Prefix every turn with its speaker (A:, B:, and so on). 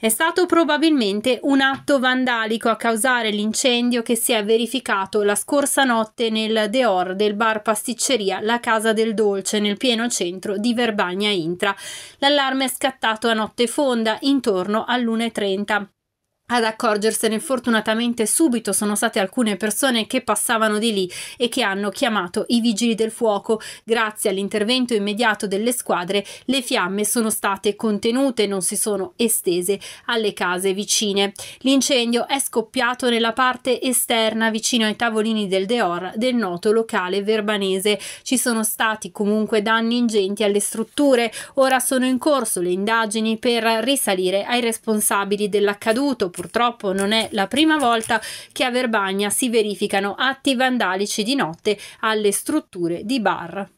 A: È stato probabilmente un atto vandalico a causare l'incendio che si è verificato la scorsa notte nel Deor del bar pasticceria La Casa del Dolce nel pieno centro di Verbagna Intra. L'allarme è scattato a notte fonda intorno all'1.30. Ad accorgersene fortunatamente subito sono state alcune persone che passavano di lì e che hanno chiamato i vigili del fuoco. Grazie all'intervento immediato delle squadre le fiamme sono state contenute e non si sono estese alle case vicine. L'incendio è scoppiato nella parte esterna vicino ai tavolini del Deor del noto locale verbanese. Ci sono stati comunque danni ingenti alle strutture. Ora sono in corso le indagini per risalire ai responsabili dell'accaduto purtroppo non è la prima volta che a Verbagna si verificano atti vandalici di notte alle strutture di bar.